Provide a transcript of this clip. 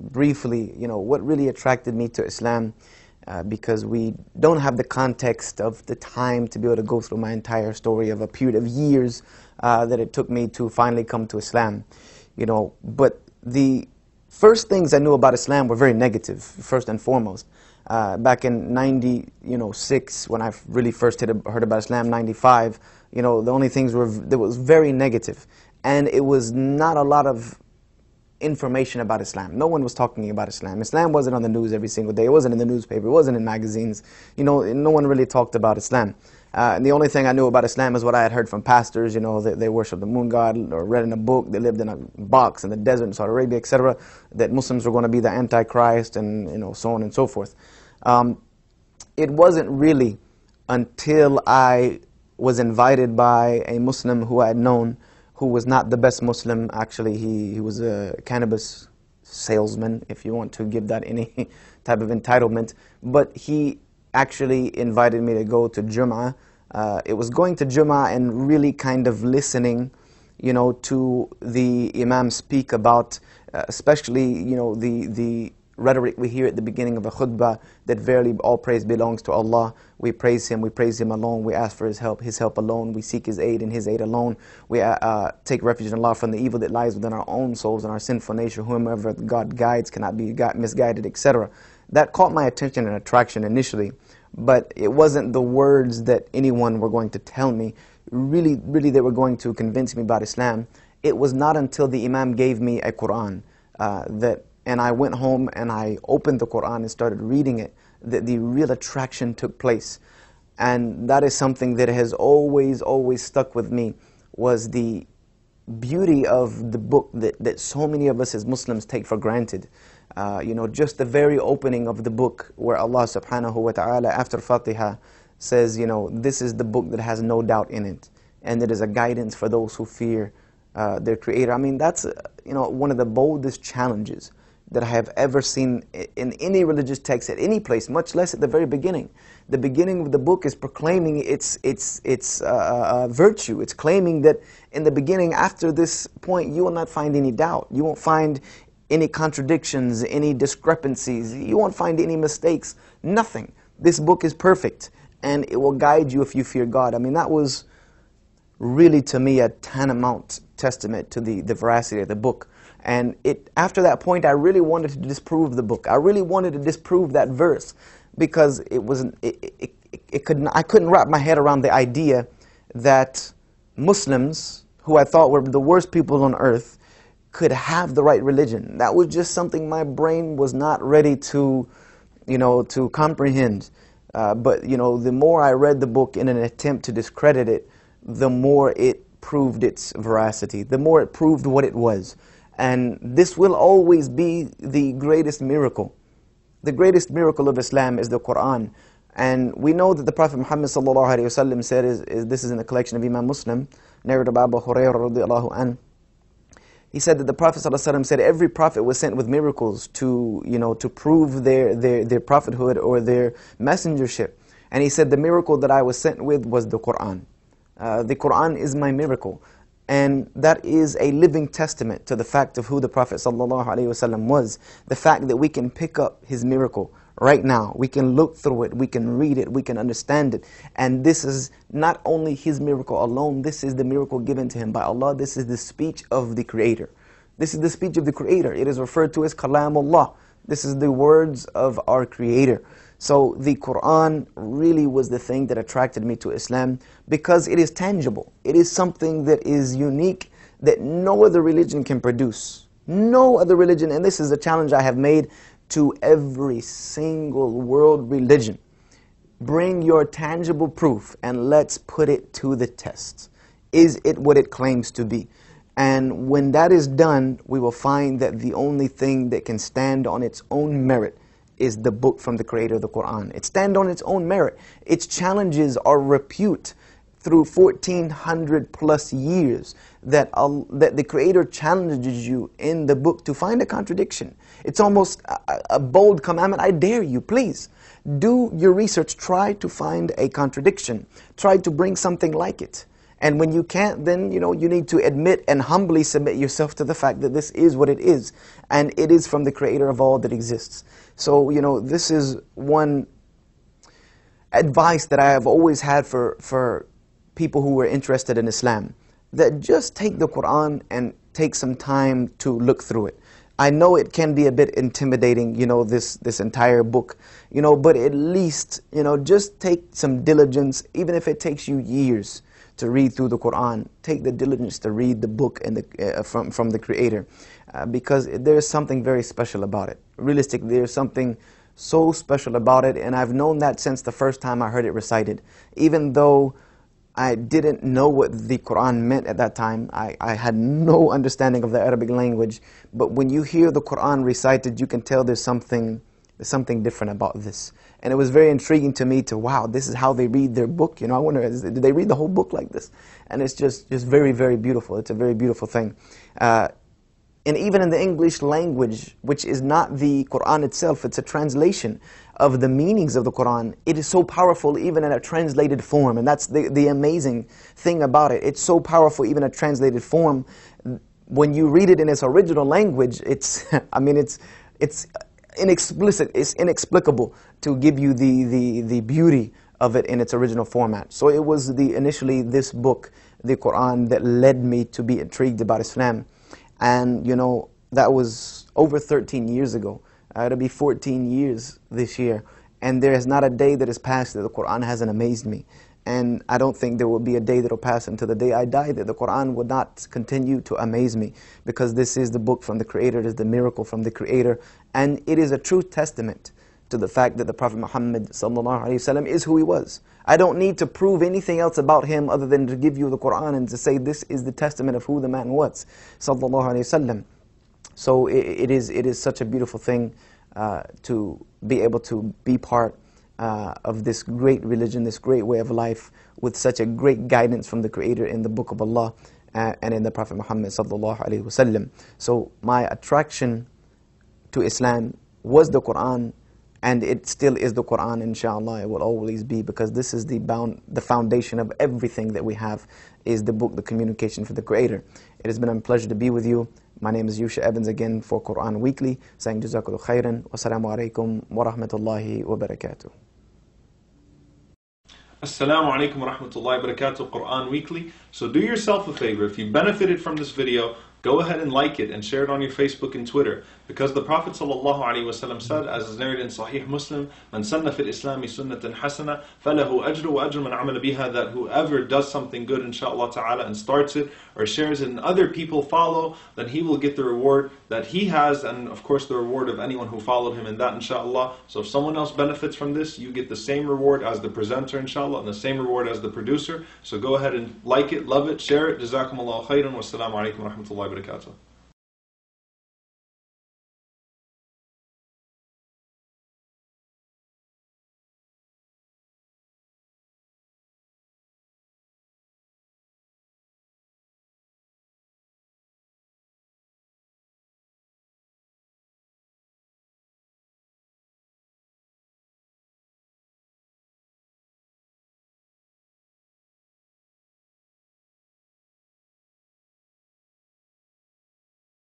briefly, you know, what really attracted me to Islam, uh, because we don't have the context of the time to be able to go through my entire story of a period of years uh, that it took me to finally come to Islam, you know. But the first things I knew about Islam were very negative, first and foremost. Uh, back in 90, you know, six, when I really first heard about Islam, 95, you know, the only things were, that was very negative. And it was not a lot of information about Islam. No one was talking about Islam. Islam wasn't on the news every single day. It wasn't in the newspaper. It wasn't in magazines. You know, no one really talked about Islam. Uh, and the only thing I knew about Islam is what I had heard from pastors. You know, they, they worshiped the moon god or read in a book. They lived in a box in the desert in Saudi Arabia, etc. That Muslims were going to be the Antichrist and, you know, so on and so forth. Um, it wasn't really until I was invited by a Muslim who I had known who was not the best Muslim. Actually, he, he was a cannabis salesman, if you want to give that any type of entitlement. But he actually invited me to go to Jum'ah. Uh, it was going to Jum'ah and really kind of listening, you know, to the Imam speak about, uh, especially, you know, the, the rhetoric we hear at the beginning of a khutbah that verily all praise belongs to Allah. We praise Him, we praise Him alone, we ask for His help, His help alone, we seek His aid and His aid alone. We uh, uh take refuge in Allah from the evil that lies within our own souls and our sinful nature. Whomever God guides cannot be misguided, etc. That caught my attention and attraction initially, but it wasn't the words that anyone were going to tell me. Really, really, they were going to convince me about Islam. It was not until the Imam gave me a Quran uh, that and I went home and I opened the Quran and started reading it, the, the real attraction took place. And that is something that has always, always stuck with me, was the beauty of the book that, that so many of us as Muslims take for granted. Uh, you know, just the very opening of the book where Allah subhanahu wa ta'ala after Fatiha says, you know, this is the book that has no doubt in it. And it is a guidance for those who fear uh, their creator. I mean, that's, you know, one of the boldest challenges that I have ever seen in any religious text at any place, much less at the very beginning. The beginning of the book is proclaiming its, its, its uh, uh, uh, virtue. It's claiming that in the beginning, after this point, you will not find any doubt. You won't find any contradictions, any discrepancies. You won't find any mistakes, nothing. This book is perfect, and it will guide you if you fear God. I mean, that was really, to me, a tantamount testament to the, the veracity of the book. And it, after that point, I really wanted to disprove the book. I really wanted to disprove that verse because it was, it, it, it, it could I couldn't wrap my head around the idea that Muslims, who I thought were the worst people on earth, could have the right religion. That was just something my brain was not ready to, you know, to comprehend. Uh, but you know, the more I read the book in an attempt to discredit it, the more it proved its veracity. The more it proved what it was. And this will always be the greatest miracle. The greatest miracle of Islam is the Quran. And we know that the Prophet Muhammad said, is, is, this is in the collection of Imam Muslim, narrated by Abu Hurairah He said that the Prophet said every prophet was sent with miracles to, you know, to prove their, their, their prophethood or their messengership. And he said the miracle that I was sent with was the Quran. Uh, the Quran is my miracle. And that is a living testament to the fact of who the Prophet ﷺ was. The fact that we can pick up his miracle right now. We can look through it, we can read it, we can understand it. And this is not only his miracle alone, this is the miracle given to him by Allah. This is the speech of the Creator. This is the speech of the Creator. It is referred to as Kalamullah. This is the words of our Creator. So the Quran really was the thing that attracted me to Islam because it is tangible. It is something that is unique that no other religion can produce. No other religion, and this is a challenge I have made to every single world religion. Bring your tangible proof and let's put it to the test. Is it what it claims to be? And when that is done, we will find that the only thing that can stand on its own merit is the book from the creator of the Quran. It stands on its own merit. Its challenges are repute through 1400 plus years that, uh, that the creator challenges you in the book to find a contradiction. It's almost a, a bold commandment. I dare you, please. Do your research. Try to find a contradiction. Try to bring something like it. And when you can't, then you know you need to admit and humbly submit yourself to the fact that this is what it is, and it is from the Creator of all that exists. So you know this is one advice that I have always had for for people who were interested in Islam, that just take the Quran and take some time to look through it. I know it can be a bit intimidating, you know, this this entire book, you know, but at least you know just take some diligence, even if it takes you years to read through the Quran. Take the diligence to read the book and the, uh, from, from the Creator uh, because there is something very special about it. Realistically, there is something so special about it, and I've known that since the first time I heard it recited. Even though I didn't know what the Quran meant at that time. I, I, had no understanding of the Arabic language. But when you hear the Quran recited, you can tell there's something there's something different about this. And it was very intriguing to me to, wow, this is how they read their book. You know, I wonder, is, did they read the whole book like this? And it's just, just very, very beautiful. It's a very beautiful thing. Uh, and even in the English language, which is not the Quran itself, it's a translation of the meanings of the Quran. It is so powerful even in a translated form, and that's the, the amazing thing about it. It's so powerful even in a translated form. When you read it in its original language, it's, I mean, it's, it's inexplicit, it's inexplicable to give you the, the, the beauty of it in its original format. So it was the, initially this book, the Quran, that led me to be intrigued about Islam. And, you know, that was over 13 years ago. Uh, it'll be 14 years this year. And there is not a day that has passed that the Quran hasn't amazed me. And I don't think there will be a day that will pass until the day I die that the Quran will not continue to amaze me. Because this is the book from the Creator, it is the miracle from the Creator. And it is a true testament to the fact that the Prophet Muhammad is who he was. I don't need to prove anything else about him other than to give you the Quran and to say this is the testament of who the man was. So it, it, is, it is such a beautiful thing uh, to be able to be part uh, of this great religion, this great way of life, with such a great guidance from the Creator in the Book of Allah uh, and in the Prophet Muhammad. So my attraction to Islam was the Quran, and it still is the Quran, inshallah, it will always be, because this is the, bound, the foundation of everything that we have, is the book, the communication for the Creator. It has been a pleasure to be with you. My name is Yusha Evans again for Quran Weekly, saying Jazakallah khairan, wassalamu alaikum wa rahmatullahi wa barakatuh. Assalamu alaikum wa rahmatullahi wa barakatuh, Quran Weekly. So do yourself a favor, if you benefited from this video, Go ahead and like it and share it on your Facebook and Twitter because the Prophet ﷺ said, as is narrated in Sahih Muslim, Man sanna fil Islami sunnatan hasana falahu ajru wa ajru man amala biha that whoever does something good inshaAllah ta'ala and starts it or shares it and other people follow, then he will get the reward that he has and of course the reward of anyone who followed him in that inshaAllah. So if someone else benefits from this, you get the same reward as the presenter inshaAllah and the same reward as the producer. So go ahead and like it, love it, share it. khairan. Wassalamu alaikum Abrekacza.